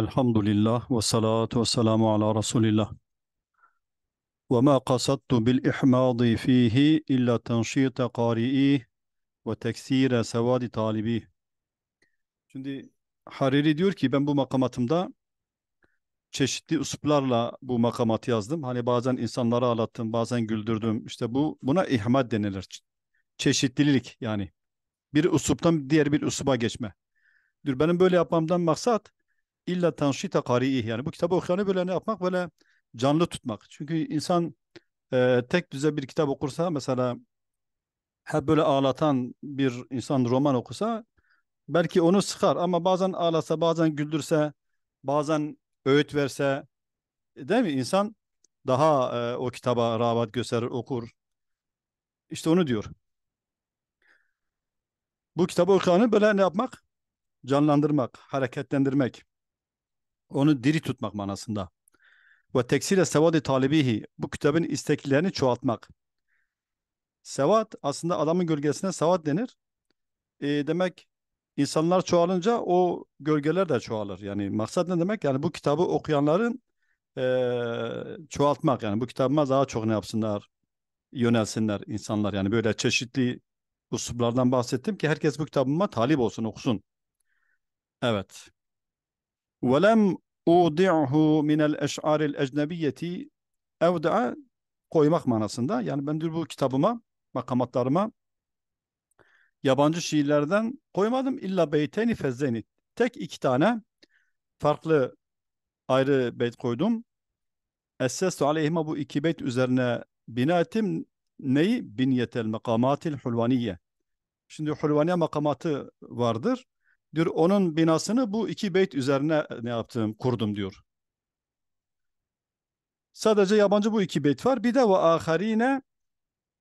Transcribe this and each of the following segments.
Elhamdülillah ve salatu ve selamu ala Resulillah. Ve ma kasadtu bil ihmadi fihi illa tenşite qari'i ve teksire sevadi talibi. Şimdi Hariri diyor ki ben bu makamatımda çeşitli usluplarla bu makamatı yazdım. Hani bazen insanları ağlattım, bazen güldürdüm. İşte bu buna ihmad denilir. Çeşitlilik yani. Bir usuptan diğer bir usuba geçme. Dur benim böyle yapmamdan maksat illa tanşita kariih yani bu kitabı okuyanı böyle ne yapmak böyle canlı tutmak. Çünkü insan e, tek düze bir kitap okursa mesela hep böyle ağlatan bir insan roman okusa belki onu sıkar ama bazen ağlasa bazen güldürse bazen öğüt verse değil mi insan daha e, o kitaba rağbet gösterir okur. İşte onu diyor. Bu kitabı okuyanı böyle ne yapmak? Canlandırmak, hareketlendirmek onu diri tutmak manasında. Ve teksire sevadi talibihi bu kitabın isteklerini çoğaltmak. Sevat aslında adamın gölgesine sevat denir. E, demek insanlar çoğalınca o gölgeler de çoğalır. Yani maksat ne demek? Yani bu kitabı okuyanların e, çoğaltmak. Yani bu kitabıma daha çok ne yapsınlar? Yönelsinler insanlar. Yani böyle çeşitli usullardan bahsettim ki herkes bu kitabıma talip olsun, okusun. Evet. وَلَمْ اُوْضِعْهُ مِنَ الْاَشْعَارِ الْاَجْنَبِيَّةِ evda'a koymak manasında. Yani ben bu kitabıma, makamatlarıma yabancı şiirlerden koymadım. İlla beyteni fezzeni. Tek iki tane farklı ayrı beyt koydum. Essestu aleyhime bu iki beyt üzerine bina ettim. Neyi? Binyetel makamatil hulvaniye. Şimdi hulvaniye makamatı vardır diyor onun binasını bu iki beyt üzerine ne yaptım kurdum diyor. Sadece yabancı bu iki beyt var. Bir de ve aharine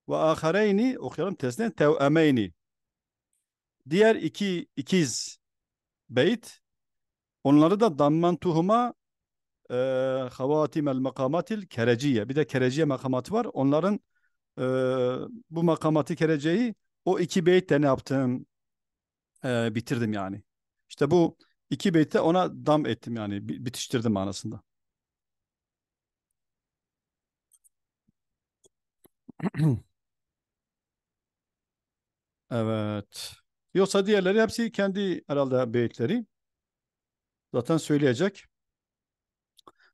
ve ahareyni okuyalım tesne tevemeyni. Diğer iki ikiz beyt onları da dammantuhuma tuhuma e, havatimel makamatil kereciye. Bir de kereciye makamatı var. Onların e, bu makamati kereceyi o iki beytle ne yaptım? e, bitirdim yani. İşte bu iki beyti ona dam ettim yani bitiştirdim manasında. evet. Yoksa diğerleri hepsi kendi herhalde beyitleri. Zaten söyleyecek.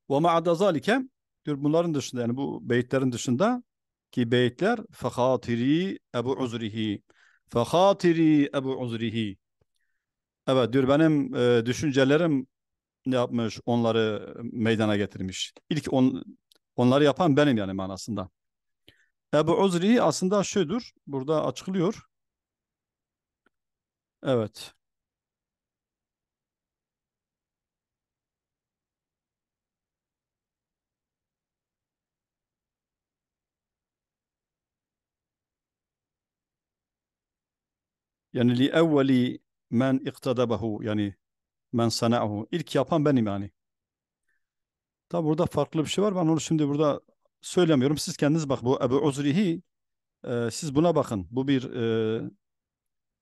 Ve ma'ada zalike diyor bunların dışında yani bu beyitlerin dışında ki beyitler fehatiri ebu uzrihi فَخَاتِرِي اَبُ عُزْرِهِ Evet diyor benim e, düşüncelerim ne yapmış onları meydana getirmiş. İlk on, onları yapan benim yani manasında. Ebu Uzri aslında şudur. Burada açıklıyor. Evet. Yani li evveli men iktadebehu yani men sana'ahu. ilk yapan benim yani. Tabi burada farklı bir şey var. Ben onu şimdi burada söylemiyorum. Siz kendiniz bak bu Ebu Uzrihi e, siz buna bakın. Bu bir e,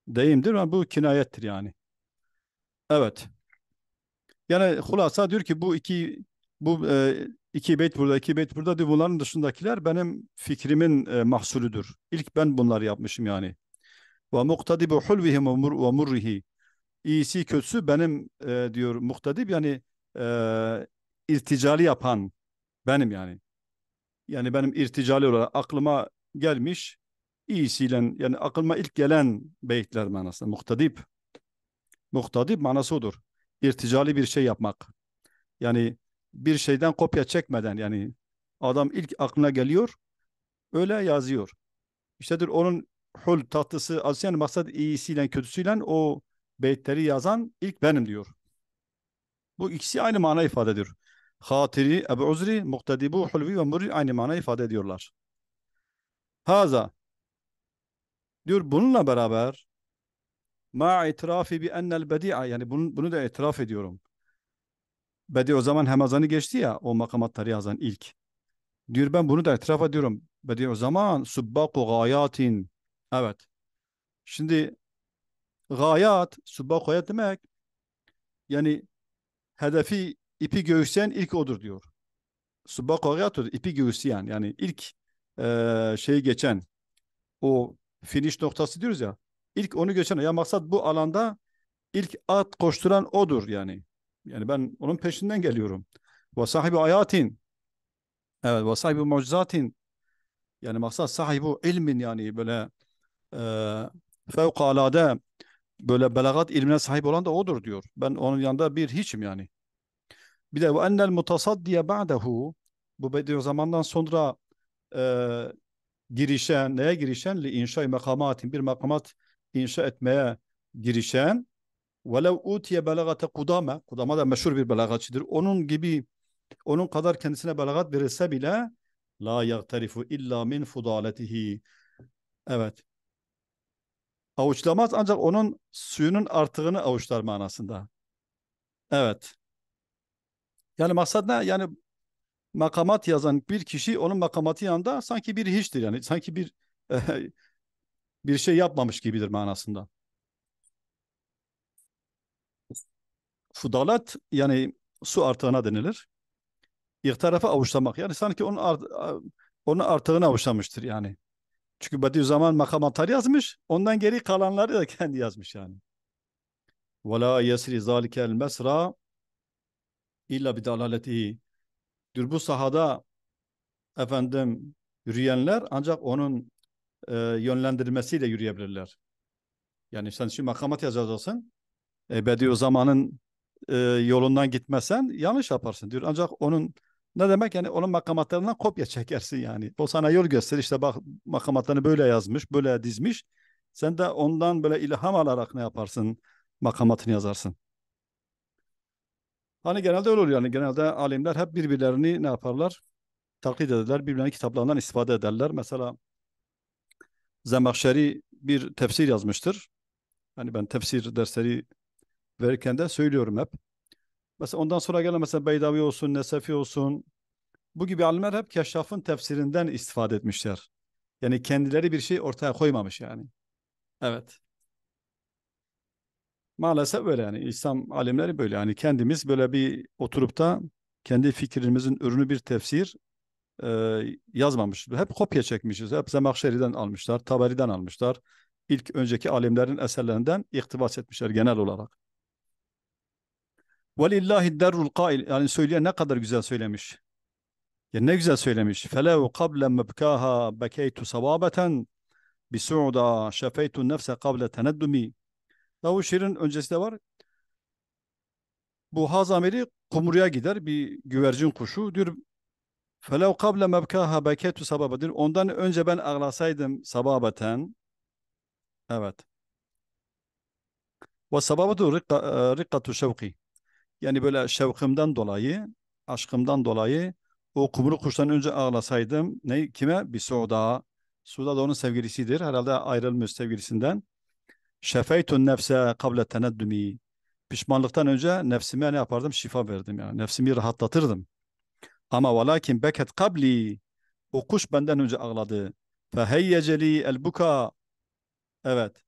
deyimdir ama bu kinayettir yani. Evet. Yani hulasa diyor ki bu iki bu e, iki beyt burada, iki beyt burada diyor. Bunların dışındakiler benim fikrimin e, mahsulüdür. İlk ben bunları yapmışım yani. Ve bu hulvihim ve murrihi. İyisi kötüsü benim e, diyor muktadib yani e, irticali yapan benim yani. Yani benim irticali olarak aklıma gelmiş iyisiyle yani aklıma ilk gelen beytler manası muktadip. Muktadip manası odur. İrticali bir şey yapmak. Yani bir şeyden kopya çekmeden yani adam ilk aklına geliyor öyle yazıyor. İştedir onun hul tahtası az yani maksat iyisiyle kötüsüyle o beytleri yazan ilk benim diyor. Bu ikisi aynı mana ifade ediyor. Hatiri, Ebu Uzri, Muktedibu, Hulvi ve Murri aynı mana ifade ediyorlar. Haza diyor bununla beraber ma itirafi bi ennel bedi'a yani bunu, bunu da itiraf ediyorum. Bedi o zaman Hemazan'ı geçti ya o makamatları yazan ilk. Diyor ben bunu da itiraf ediyorum. Bedi o zaman subbaku gayatin Evet. Şimdi gayat, subakaya demek yani hedefi ipi göğüsleyen ilk odur diyor. Subakayatudur, ipi göğüsleyen yani ilk e, şeyi geçen o finish noktası diyoruz ya ilk onu geçen ya maksat bu alanda ilk at koşturan odur yani. Yani ben onun peşinden geliyorum. Ve sahibi ayatin evet ve sahibi mucizatin yani maksat sahibi ilmin yani böyle fevkalade böyle belagat ilmine sahip olan da odur diyor. Ben onun yanında bir hiçim yani. Bir de ve ennel mutasaddiye ba'dehu bu Bediüzzaman'dan zamandan sonra e, girişen, neye girişen? Li inşa i makamatin, bir makamat inşa etmeye girişen. Ve Velev utiye belagate kudame, kudama da meşhur bir belagatçıdır. Onun gibi, onun kadar kendisine belagat verilse bile la yagtarifu illa min fudaletihi. Evet, Avuçlamaz ancak onun suyunun artığını avuçlar manasında. Evet. Yani maksat ne? Yani makamat yazan bir kişi onun makamatı yanında sanki bir hiçtir yani sanki bir bir şey yapmamış gibidir manasında. Fudalat yani su artığına denilir. İhtarafa avuçlamak yani sanki onun art, onun artığına avuçlamıştır yani. Çünkü Bediüzzaman makam atar yazmış. Ondan geri kalanları da kendi yazmış yani. وَلَا يَسْرِ ذَٰلِكَ الْمَسْرَى اِلَّا بِدَلَالَتِهِ Diyor bu sahada efendim yürüyenler ancak onun e, yönlendirmesiyle yürüyebilirler. Yani sen şimdi makamat yazacaksın. E, Bediüzzaman'ın e, yolundan gitmesen yanlış yaparsın diyor. Ancak onun ne demek yani onun makamatlarından kopya çekersin yani. O sana yol gösterir işte bak makamatlarını böyle yazmış, böyle dizmiş. Sen de ondan böyle ilham alarak ne yaparsın? Makamatını yazarsın. Hani genelde öyle oluyor yani genelde alimler hep birbirlerini ne yaparlar? Taklit ederler, birbirlerinin kitaplarından istifade ederler. Mesela Zemahşeri bir tefsir yazmıştır. Hani ben tefsir dersleri verirken de söylüyorum hep. Mesela ondan sonra gelen mesela Beydavi olsun, Nesefi olsun bu gibi alimler hep keşrafın tefsirinden istifade etmişler. Yani kendileri bir şey ortaya koymamış yani. Evet. Maalesef böyle yani İslam alimleri böyle yani kendimiz böyle bir oturup da kendi fikrimizin ürünü bir tefsir e, yazmamış. Hep kopya çekmişiz. Hep Zemahşeri'den almışlar, Taberi'den almışlar. İlk önceki alimlerin eserlerinden iktibas etmişler genel olarak. Velillahi derrul kail. Yani söyleyen ne kadar güzel söylemiş. Ya ne güzel söylemiş. Felev kable mebkaha bekeytu sababeten bi su'da şefeytu nefse kable teneddumi. Davu şiirin öncesi de var. Bu haz amiri kumruya gider bir güvercin kuşu diyor Felev kable mebkaha beketu sababedir. Ondan önce ben ağlasaydım sababeten. Evet. Ve sababetu rikkatu e, şevki. Yani böyle şevkimden dolayı, aşkımdan dolayı o kumru kuştan önce ağlasaydım ne kime? Bir Suda. Suda da onun sevgilisidir. Herhalde ayrılmış sevgilisinden. Şefeytun nefse kable teneddümi. Pişmanlıktan önce nefsime ne yapardım? Şifa verdim yani. Nefsimi rahatlatırdım. Ama velakin beket kabli. O kuş benden önce ağladı. Feheyyeceli elbuka, Evet.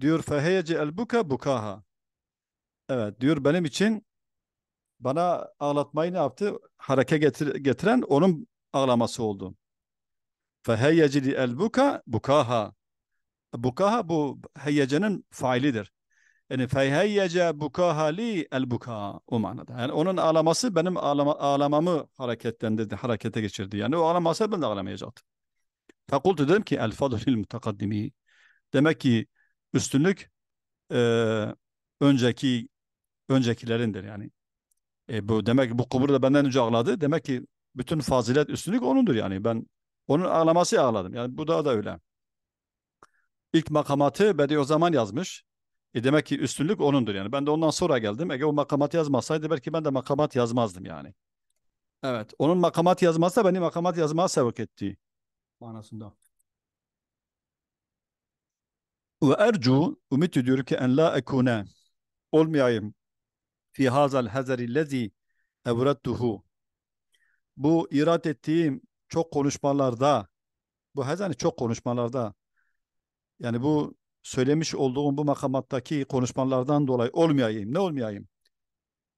Diyor feheyyece elbuka buka bukaha. Evet diyor benim için bana ağlatmayı ne yaptı? Hareke getir getiren onun ağlaması oldu. Feheyyecili el buka bukaha. Bukaha bu heyecanın failidir. Yani feheyyece bukaha li el buka o manada. Yani onun ağlaması benim ağlama, ağlamamı hareketlendirdi, harekete geçirdi. Yani o ağlamasa ben de ağlamayacaktım. Fekultu dedim ki el fadlil mutakaddimi. Demek ki üstünlük e, önceki öncekilerindir yani. E, bu demek ki bu kubur da benden önce ağladı. Demek ki bütün fazilet üstünlük onundur yani. Ben onun ağlaması ağladım. Yani bu da da öyle. İlk makamatı Bedi o zaman yazmış. E demek ki üstünlük onundur yani. Ben de ondan sonra geldim. Eğer o makamat yazmasaydı belki ben de makamat yazmazdım yani. Evet. Onun makamat yazmazsa beni makamat yazmaya sevk etti. Manasında. Ve ercu, ümit ediyor ki en la ekune. Olmayayım fi hazal hazari lezi evrettuhu. Bu irat ettiğim çok konuşmalarda bu hazani çok konuşmalarda yani bu söylemiş olduğum bu makamattaki konuşmalardan dolayı olmayayım. Ne olmayayım?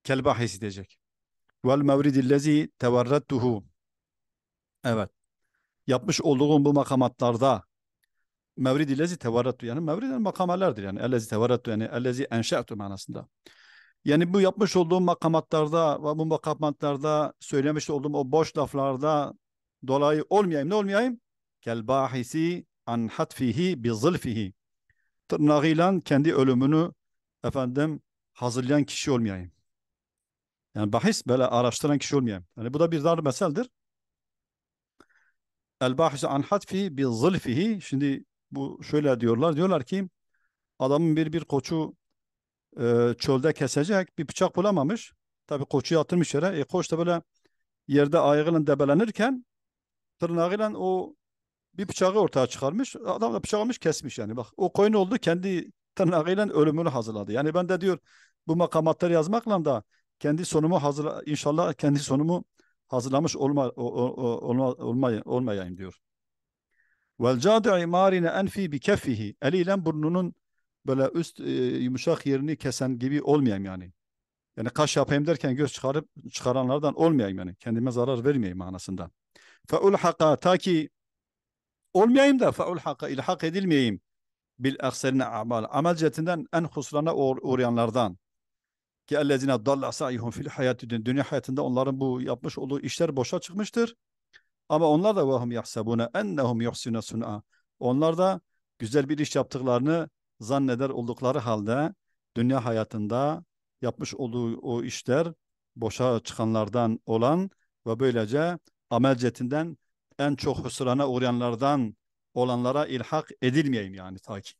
Kel bahis hissedecek. Vel mevridillezi tevarrettuhu. Evet. Yapmış olduğum bu makamatlarda mevridillezi tevarrettu yani mevriden makamelerdir yani ellezi tevarrettu yani ellezi enşe'tu manasında. Yani bu yapmış olduğum makamatlarda ve bu makamatlarda söylemiş olduğum o boş laflarda dolayı olmayayım. Ne olmayayım? Kel bahisi an hatfihi bi zılfihi. Tırnağıyla kendi ölümünü efendim hazırlayan kişi olmayayım. Yani bahis böyle araştıran kişi olmayayım. Yani bu da bir dar meseldir. El bahisi an hatfihi bi zılfihi. Şimdi bu şöyle diyorlar. Diyorlar ki adamın bir bir koçu e, çölde kesecek bir bıçak bulamamış. Tabi koçu yatırmış yere. E, koç da böyle yerde ayağıyla debelenirken tırnağıyla o bir bıçağı ortaya çıkarmış. Adam da bıçağı almış kesmiş yani. Bak o koyun oldu kendi tırnağıyla ölümünü hazırladı. Yani ben de diyor bu makamatları yazmakla da kendi sonumu hazırla inşallah kendi sonumu hazırlamış olma, olma, olma, olmayayım diyor. Vel cadi'i marine enfi bi kefihi. Eliyle burnunun böyle üst e, yumuşak yerini kesen gibi olmayayım yani. Yani kaş yapayım derken göz çıkarıp çıkaranlardan olmayayım yani. Kendime zarar vermeyeyim manasında. Feulhaka ta ki olmayayım da feulhaka ilhak edilmeyeyim. Bil ekserine amal. Amel cihetinden en husrana uğrayanlardan. Ki ellezine dalla sayihum fil hayatü dünya hayatında onların bu yapmış olduğu işler boşa çıkmıştır. Ama onlar da vahum yahsabuna ennehum yuhsuna sun'a. Onlar da güzel bir iş yaptıklarını zanneder oldukları halde dünya hayatında yapmış olduğu o işler boşa çıkanlardan olan ve böylece amel cetinden en çok hüsrana uğrayanlardan olanlara ilhak edilmeyeyim yani ta ki.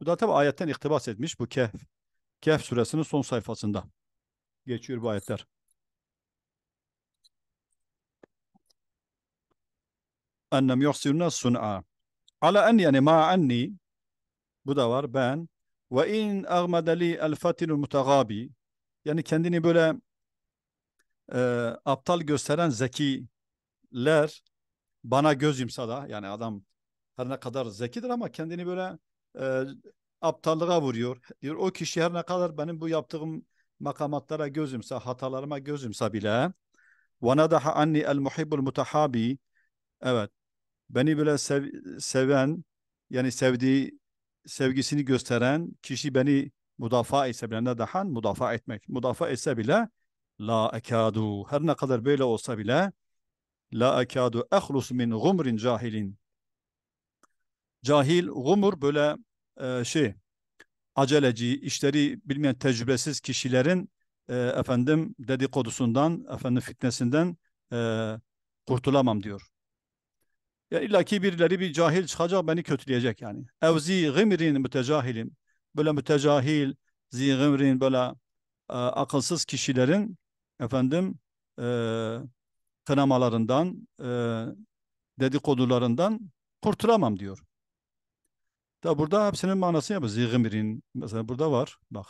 Bu da tabi ayetten iktibas etmiş bu Kehf. Kehf suresinin son sayfasında geçiyor bu ayetler. Annem yuhsinne sun'a. Ala en yani ma anni bu da var ben. Ve in agmadeli el fatilul mutagabi. Yani kendini böyle e, aptal gösteren zekiler bana göz yumsa da yani adam her ne kadar zekidir ama kendini böyle e, aptallığa vuruyor. Diyor o kişi her ne kadar benim bu yaptığım makamatlara göz yumsa, hatalarıma göz yumsa bile ve nadaha anni el muhibbul mutahabi evet beni böyle sev, seven yani sevdiği sevgisini gösteren kişi beni müdafaa etse bile ne dahan müdafaa etmek. Müdafaa etse bile la ekadu her ne kadar böyle olsa bile la ekadu ehlus min gumrin cahilin. Cahil gumur böyle e, şey aceleci, işleri bilmeyen tecrübesiz kişilerin e, efendim dedikodusundan, efendim fitnesinden e, kurtulamam diyor. Yani ki birileri bir cahil çıkacak beni kötüleyecek yani. Evzi gımrin mütecahilim. Böyle mütecahil, zi gımrin böyle e, akılsız kişilerin efendim e, kınamalarından, e, dedikodularından kurtulamam diyor. Da burada hepsinin manası ya yapıyor. Zigmirin mesela burada var. Bak.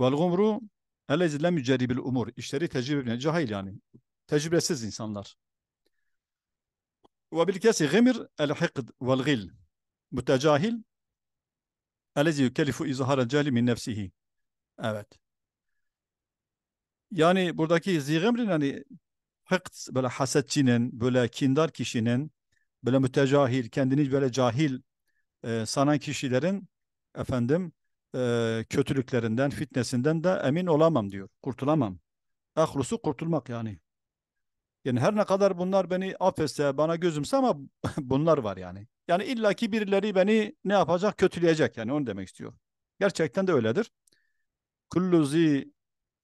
Vel gumru ellezile mücerribil umur. İşleri tecrübe cahil yani. Tecrübesiz insanlar. وبالكاس غمر الحقد والغل متجاهل الذي yükellifü izhar cahli min nefsihi. Evet. Yani buradaki zigemrin hani hıkt böyle hasetçinin, böyle kindar kişinin, böyle mütecahil, kendini böyle cahil e, sanan kişilerin efendim e, kötülüklerinden, fitnesinden de emin olamam diyor. Kurtulamam. Ahlusu kurtulmak yani. Yani her ne kadar bunlar beni affetse, bana gözümse ama bunlar var yani. Yani illaki birileri beni ne yapacak? Kötüleyecek yani onu demek istiyor. Gerçekten de öyledir. Kulluzi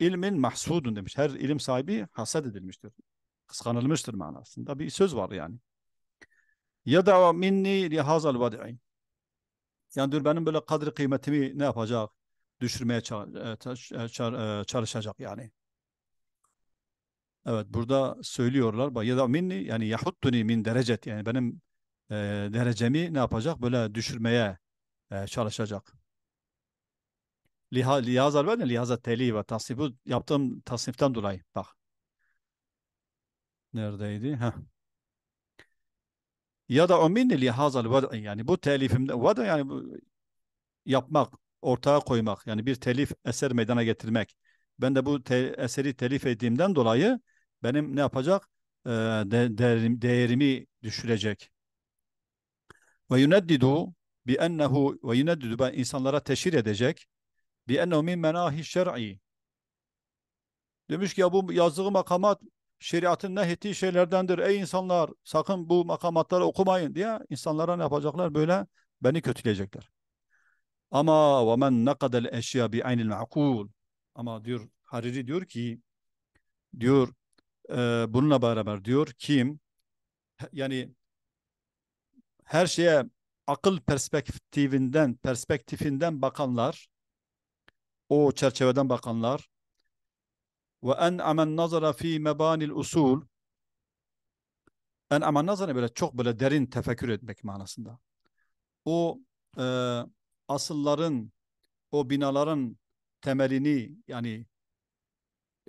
ilmin mahsudun demiş. Her ilim sahibi hasat edilmiştir. Kıskanılmıştır manasında bir söz var yani. Ya da minni lihazal vadi'i. Yani dur benim böyle kadri kıymetimi ne yapacak? Düşürmeye e, e, e, çalışacak yani. Evet burada söylüyorlar. Ya da minni yani yahuttuni min derecet yani benim e, derecemi ne yapacak? Böyle düşürmeye e, çalışacak. Liha, lihazal ve lihaza teli ve tasnif. Bu yaptığım tasniften dolayı. Bak. Neredeydi? Heh. Ya da o minni lihazal vad'i yani bu telifimde vada yani bu, yapmak, ortaya koymak yani bir telif eser meydana getirmek. Ben de bu te eseri telif ettiğimden dolayı benim ne yapacak? E, ee, değerim, değerimi düşürecek. Ve yuneddidu bi ennehu ve yuneddidu ben insanlara teşhir edecek. Bi ennehu min menahi şer'i. Demiş ki ya bu yazdığı makamat şeriatın nehyettiği şeylerdendir. Ey insanlar sakın bu makamatları okumayın diye insanlara ne yapacaklar? Böyle beni kötüleyecekler. Ama ve men nakadel eşya bi aynil makul. Ama diyor Hariri diyor ki diyor e, bununla beraber diyor kim yani her şeye akıl perspektifinden perspektifinden bakanlar o çerçeveden bakanlar ve en amen nazara fi mebanil usul en amen nazara böyle çok böyle derin tefekkür etmek manasında. O e, asılların o binaların temelini yani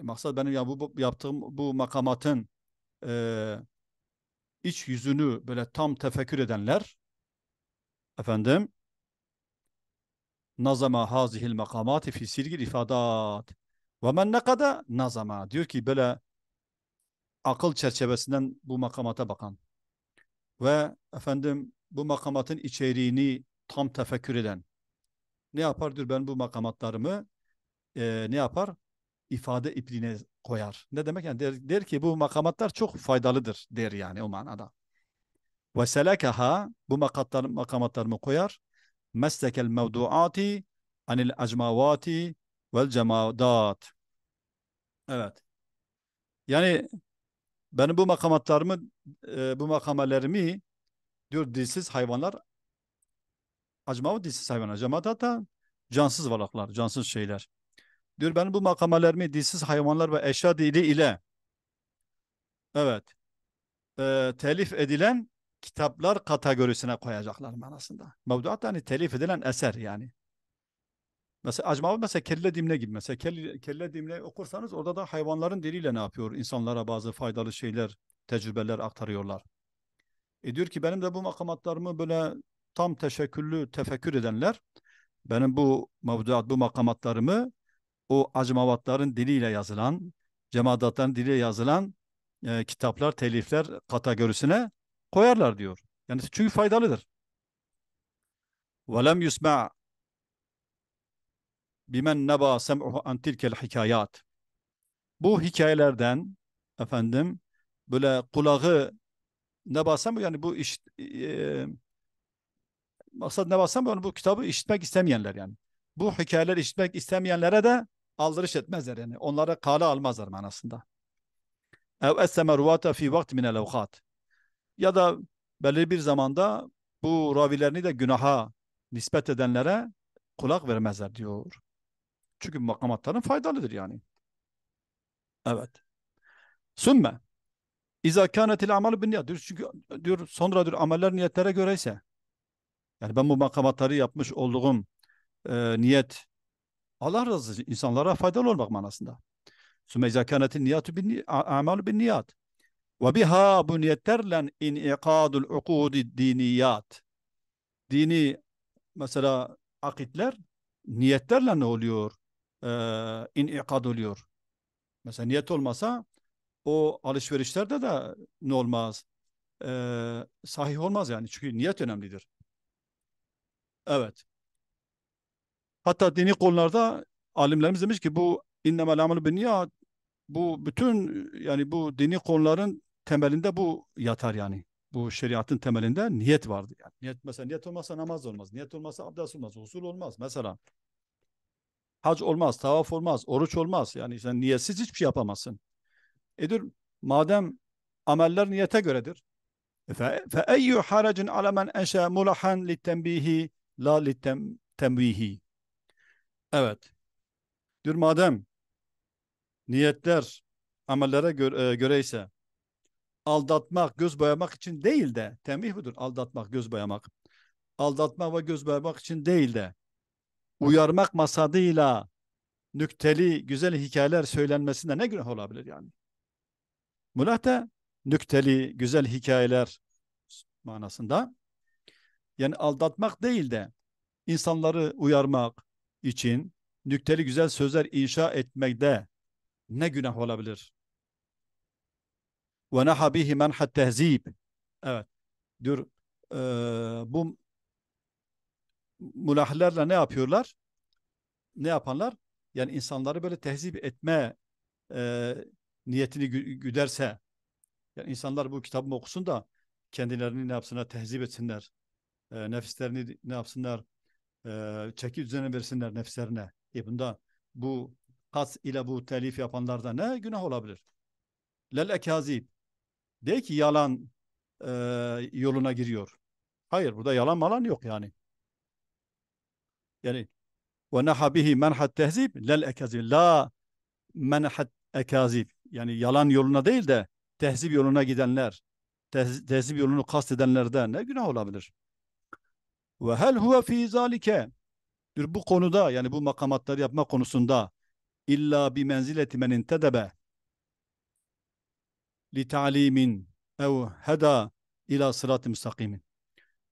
maksat benim ya bu, bu yaptığım bu makamatın e, iç yüzünü böyle tam tefekkür edenler efendim nazama hazihil makamati fi silgil ifadat ve men nekada nazama diyor ki böyle akıl çerçevesinden bu makamata bakan ve efendim bu makamatın içeriğini tam tefekkür eden ne yapar diyor ben bu makamatlarımı e, ne yapar ifade ipliğine koyar. Ne demek yani der, der ki bu makamatlar çok faydalıdır der yani o manada. Ve selekaha bu makatlar, makamatlarımı koyar. Meslekel mevduati anil acmavati vel cemadat. Evet. Yani ben bu makamatlarımı e, bu makamelerimi diyor dilsiz hayvanlar acmavat dilsiz hayvanlar cemadat da cansız varlıklar, cansız şeyler. Diyor ben bu makamalarımı dilsiz hayvanlar ve eşya dili ile evet e, telif edilen kitaplar kategorisine koyacaklar manasında. Mevduat yani telif edilen eser yani. Mesela acaba mesela kelle dimle gibi mesela kelle, kelle dimle okursanız orada da hayvanların diliyle ne yapıyor? İnsanlara bazı faydalı şeyler, tecrübeler aktarıyorlar. E diyor ki benim de bu makamatlarımı böyle tam teşekküllü tefekkür edenler benim bu mevduat, bu makamatlarımı o acımavatların diliyle yazılan, cemaatların diliyle yazılan e, kitaplar, telifler kategorisine koyarlar diyor. Yani çünkü faydalıdır. وَلَمْ يُسْمَعْ bimen neba sem'uhu an tilkel hikayat. Bu hikayelerden efendim böyle kulağı ne sem'u yani bu iş e, maksat neba sem'u yani bu kitabı işitmek istemeyenler yani. Bu hikayeleri işitmek istemeyenlere de aldırış etmezler yani. Onları kale almazlar manasında. Ev esseme ruvata fi vakt minel evkat. Ya da belirli bir zamanda bu ravilerini de günaha nispet edenlere kulak vermezler diyor. Çünkü makamatların faydalıdır yani. Evet. Sümme İza kânetil amalu bin niyat. Çünkü diyor sonra diyor ameller niyetlere göre ise yani ben bu makamatları yapmış olduğum e, niyet Allah razı olsun insanlara faydalı olmak manasında. Sümeyza kânetin niyatü bin amalı bin niyat. Ve biha bu niyetlerle inikadul ukudi diniyat. Dini mesela akitler niyetlerle ne oluyor? Ee, inikad oluyor. Mesela niyet olmasa o alışverişlerde de ne olmaz? Ee, sahih olmaz yani. Çünkü niyet önemlidir. Evet. Hatta dini konularda alimlerimiz demiş ki bu innemel amel bin niyat bu bütün yani bu dini konuların temelinde bu yatar yani. Bu şeriatın temelinde niyet vardı yani. Niyet mesela niyet olmazsa namaz olmaz. Niyet olmazsa abdest olmaz. Husul olmaz mesela. Hac olmaz, tavaf olmaz, oruç olmaz. Yani sen niyetsiz hiçbir şey yapamazsın. Edir madem ameller niyete göredir. Fe eyyü haracın ala men enşe mulahan littenbihi la littenbihi. Evet. Diyor madem niyetler amellere göre, göre ise aldatmak, göz boyamak için değil de tembih budur. Aldatmak, göz boyamak. Aldatmak ve göz boyamak için değil de uyarmak masadıyla nükteli güzel hikayeler söylenmesinde ne günah olabilir yani? Mulahte nükteli güzel hikayeler manasında yani aldatmak değil de insanları uyarmak, için nükteli güzel sözler inşa etmekte ne günah olabilir? Ve naha bihi menhat tehzib. Evet. Dur. e, bu mulahlerle ne yapıyorlar? Ne yapanlar? Yani insanları böyle tehzip etme e, niyetini güderse yani insanlar bu kitabımı okusun da kendilerini ne yapsınlar? Tehzip etsinler. E, nefislerini ne yapsınlar? e, çeki düzene versinler nefslerine. E bunda bu kas ile bu telif yapanlarda ne günah olabilir? Lel ekazib. De ki yalan e, yoluna giriyor. Hayır burada yalan malan yok yani. Yani ve naha bihi menhat tehzib lel ekazib. La menhat ekazib. Yani yalan yoluna değil de tehzib yoluna gidenler, tehzib yolunu kast edenlerden ne günah olabilir? Ve hel huve fi zalike. Bu konuda yani bu makamatları yapma konusunda illa bi menzileti men intedebe li ta'limin ev heda ila sırat-ı müstakimin.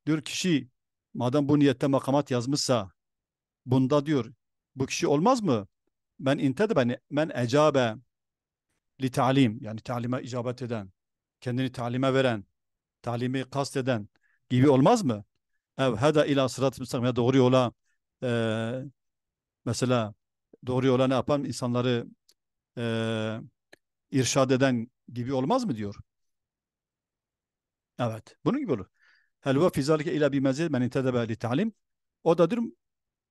Diyor kişi madem bu niyette makamat yazmışsa bunda diyor bu kişi olmaz mı? Men intedebe men ecabe li ta'lim yani ta'lime icabet eden, kendini ta'lime veren, ta'limi kast eden gibi olmaz mı? ev hada ila sırat müstakim ya doğru yola e, mesela doğru yola ne yapan insanları e, irşad eden gibi olmaz mı diyor. Evet. Bunun gibi olur. Helva fizalike ila bir mezid men intedebe li talim. O da diyor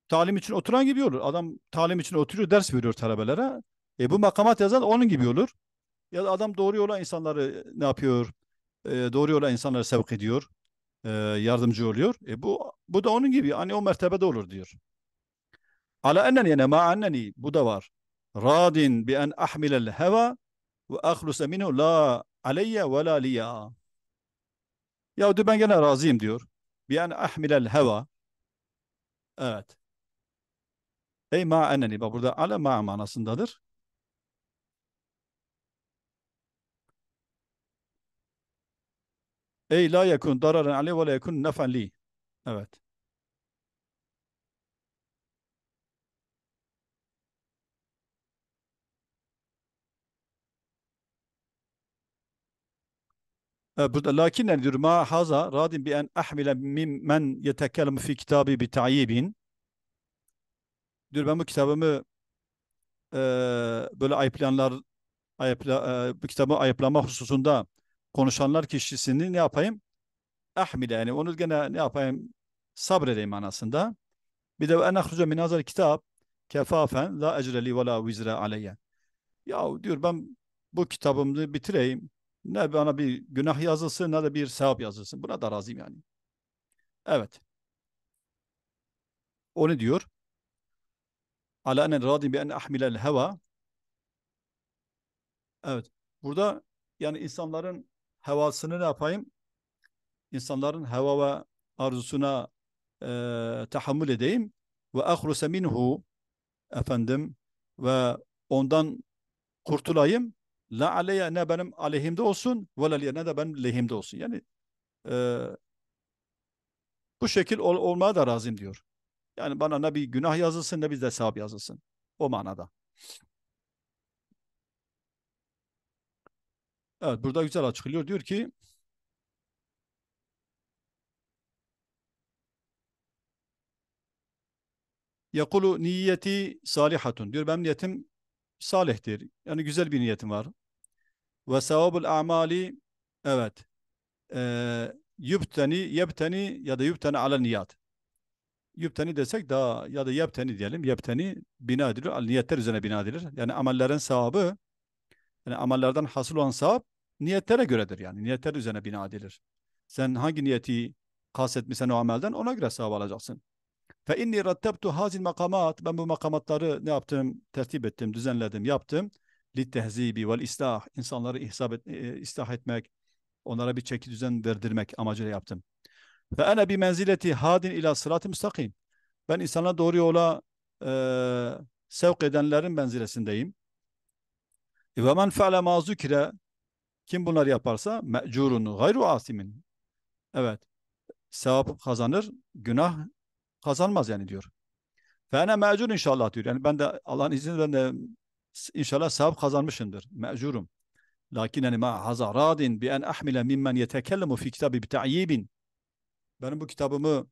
talim için oturan gibi olur. Adam talim için oturuyor, ders veriyor talebelere. E bu makamat yazan onun gibi olur. Ya da adam doğru yola insanları ne yapıyor? E, doğru yola insanları sevk ediyor e, yardımcı oluyor. E bu bu da onun gibi hani o mertebede olur diyor. Ala enneni yani ma anneni bu da var. Radin bi en ahmilel heva ve ahluse minhu la aleyye ve la liya. Ya diyor ben gene razıyım diyor. Bi en ahmilel heva. Evet. Ey ma anneni. Bak burada ala ma manasındadır. Ey la yekun dararen aleyhi ve la yekun nefen li. Evet. E, burada lakin yani diyor ma haza radin bi en ahmile men yetekellem fi kitabi bi ta'yibin. Diyor ben bu kitabımı e, böyle ayıplayanlar ayıpla, e, bu kitabı ayıplama hususunda konuşanlar kişisini ne yapayım? Ahmile yani onu gene ne yapayım? Sabredeyim anasında. Bir de en ahruca min hazar kitap kefafen la ecreli ve la vizre aleyye. Ya diyor ben bu kitabımı bitireyim. Ne bana bir günah yazılsın ne de bir sevap yazılsın. Buna da razıyım yani. Evet. O ne diyor? Ala enen radin bi en ahmilel heva. Evet. Burada yani insanların hevasını ne yapayım? İnsanların heva ve arzusuna e, tahammül edeyim. Ve ahruse minhu efendim ve ondan kurtulayım. La aleyye ne benim aleyhimde olsun ve la ne de benim lehimde olsun. Yani e, bu şekil ol, olmaya da razıyım diyor. Yani bana ne bir günah yazılsın ne bir de sevap yazılsın. O manada. Evet burada güzel açıklıyor. Diyor ki Yakulu niyeti salihatun. Diyor benim niyetim salihtir. Yani güzel bir niyetim var. Ve sevabul amali evet e, yübteni, yebteni ya da yübteni ala niyat. Yübteni desek daha ya da yebteni diyelim. Yebteni bina edilir. Niyetler üzerine bina edilir. Yani amellerin sahabı yani amellerden hasıl olan sahap niyetlere göredir yani. Niyetler üzerine bina edilir. Sen hangi niyeti kastetmişsen o amelden ona göre sevap alacaksın. Fe inni rattabtu hazil makamat. Ben bu makamatları ne yaptım? Tertip ettim, düzenledim, yaptım. Li tehzibi vel islah. İnsanları ihsab et, e, islah etmek, onlara bir çeki düzen verdirmek amacıyla yaptım. Ve ene bi menzileti hadin ila sırat-ı müstakim. Ben insana doğru yola e, sevk edenlerin benziresindeyim. Ve men fe'le mazukire kim bunları yaparsa mecurunu gayru asimin. Evet. Sevap kazanır, günah kazanmaz yani diyor. Fena ene mecur inşallah diyor. Yani ben de Allah'ın izniyle ben de inşallah sevap kazanmışımdır. Mecurum. Lakin yani ma hazaradin bi en ahmile mimmen yetekellemu fi kitabı bi ta'yibin. Benim bu kitabımı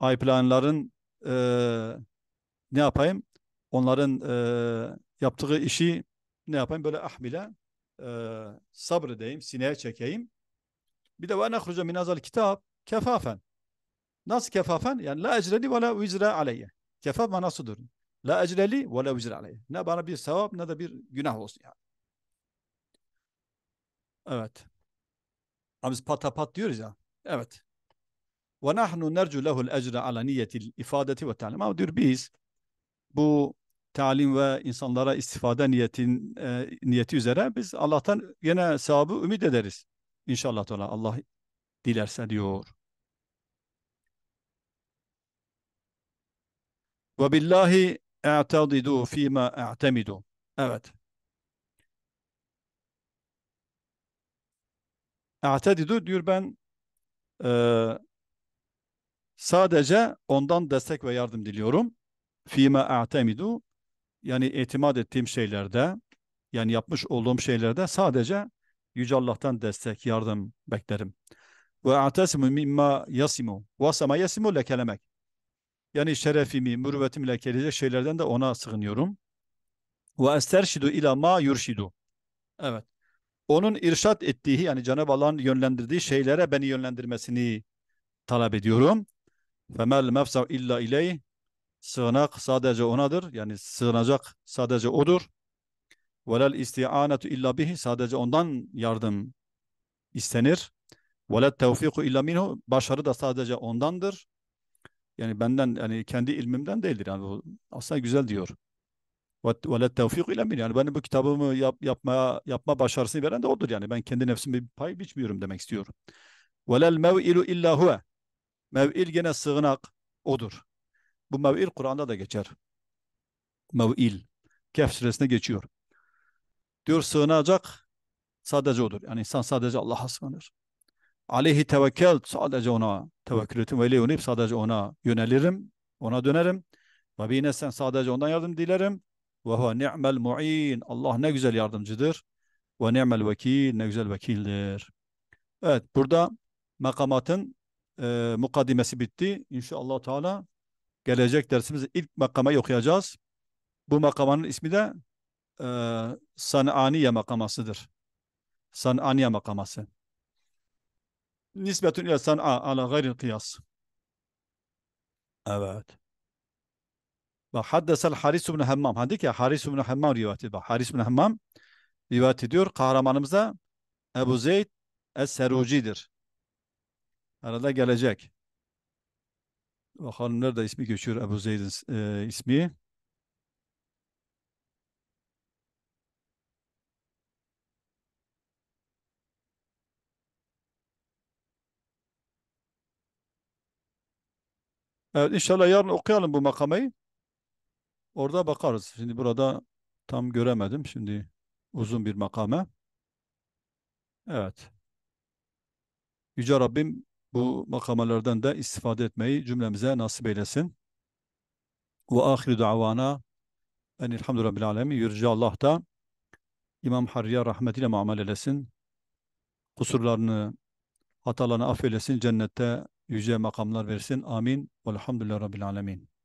ayıplayanların e, ne yapayım? Onların e, yaptığı işi ne yapayım? Böyle ahmile e, sabredeyim, sineye çekeyim. Bir de ve nehruce min azal kitap kefafen. Nasıl kefafen? Yani la ecreli ve la vizre aleyye. Kefaf manasıdır. La ecreli ve la vizre aleyye. Ne bana bir sevap ne de bir günah olsun yani. Evet. Ama biz pat diyoruz ya. Evet. Ve nahnu nercu lehul ecre ala niyetil ifadeti ve ta'lim. Ama diyor biz bu talim ve insanlara istifade niyetin e, niyeti üzere biz Allah'tan yine sevabı ümit ederiz. İnşallah ona Allah dilerse diyor. Ve billahi e'tadidu fîmâ e'temidu. Evet. E'tedidu diyor ben e, sadece ondan destek ve yardım diliyorum. Fîme a'temidu yani itimat ettiğim şeylerde yani yapmış olduğum şeylerde sadece Yüce Allah'tan destek, yardım beklerim. Ve a'tasimu mimma yasimu ve sama yasimu lekelemek. Yani şerefimi, mürüvvetimi lekeleyecek şeylerden de ona sığınıyorum. Ve esterşidu ila ma yurşidu. Evet. Onun irşat ettiği yani Cenab-ı Allah'ın yönlendirdiği şeylere beni yönlendirmesini talep ediyorum. Femel mefsav illa ileyh Sığınak sadece onadır. Yani sığınacak sadece odur. Velel isti'anatu illa bihi sadece ondan yardım istenir. Velet tevfiku illa minhu başarı da sadece ondandır. Yani benden yani kendi ilmimden değildir. Yani aslında güzel diyor. Velet tevfiku illa minhu. Yani benim bu kitabımı yap, yapma yapma başarısını veren de odur yani. Ben kendi nefsimi pay biçmiyorum demek istiyorum. Velel mev'ilu illa huve. Mev'il gene sığınak odur. Bu mev'il Kur'an'da da geçer. Mev'il. Kehf suresinde geçiyor. Diyor sığınacak sadece odur. Yani insan sadece Allah'a sığınır. Aleyhi tevekkel sadece ona tevekkül ettim. Ve unip sadece ona yönelirim. Ona dönerim. Ve binesen sadece ondan yardım dilerim. Ve huve ni'mel mu'in. Allah ne güzel yardımcıdır. Ve ni'mel vekil. Ne güzel vekildir. Evet burada makamatın e, mukaddimesi bitti. İnşallah Teala gelecek dersimiz ilk makamayı okuyacağız. Bu makamanın ismi de e, Sananiye makamasıdır. Sananiye makaması. Nisbetun ile san'a ala gayril kıyas. Evet. Bak haddesel Haris ibn Hammam. Hadi ki Haris ibn Hammam rivayet ediyor. Bak Haris ibn Hammam rivayet ediyor. Kahramanımıza Ebu Zeyd Es-Seruci'dir. Arada gelecek. Hanımlar da ismi geçiyor Ebu Zeyd'in e, ismi. Evet inşallah yarın okuyalım bu makamayı. Orada bakarız. Şimdi burada tam göremedim. Şimdi uzun bir makame. Evet. Yüce Rabbim bu makamalardan da istifade etmeyi cümlemize nasip eylesin. Ve ahiru davana enilhamdü rabbil alemin. Yürüce Allah da İmam Harriye rahmetiyle muamele eylesin. Kusurlarını, hatalarını affeylesin. Cennette yüce makamlar versin. Amin. Velhamdülillah rabbil alemin.